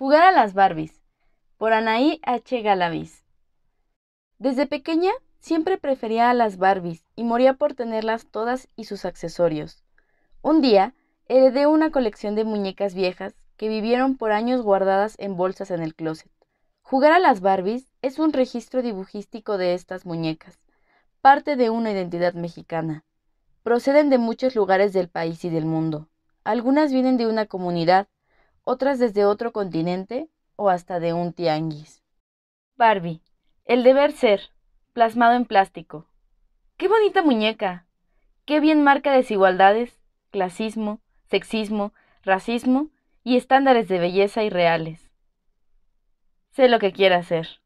Jugar a las Barbies, por Anaí H. Galaviz. Desde pequeña siempre prefería a las Barbies y moría por tenerlas todas y sus accesorios. Un día heredé una colección de muñecas viejas que vivieron por años guardadas en bolsas en el closet. Jugar a las Barbies es un registro dibujístico de estas muñecas, parte de una identidad mexicana. Proceden de muchos lugares del país y del mundo. Algunas vienen de una comunidad, otras desde otro continente o hasta de un tianguis. Barbie, el deber ser, plasmado en plástico. ¡Qué bonita muñeca! ¡Qué bien marca desigualdades, clasismo, sexismo, racismo y estándares de belleza irreales! Sé lo que quiera hacer.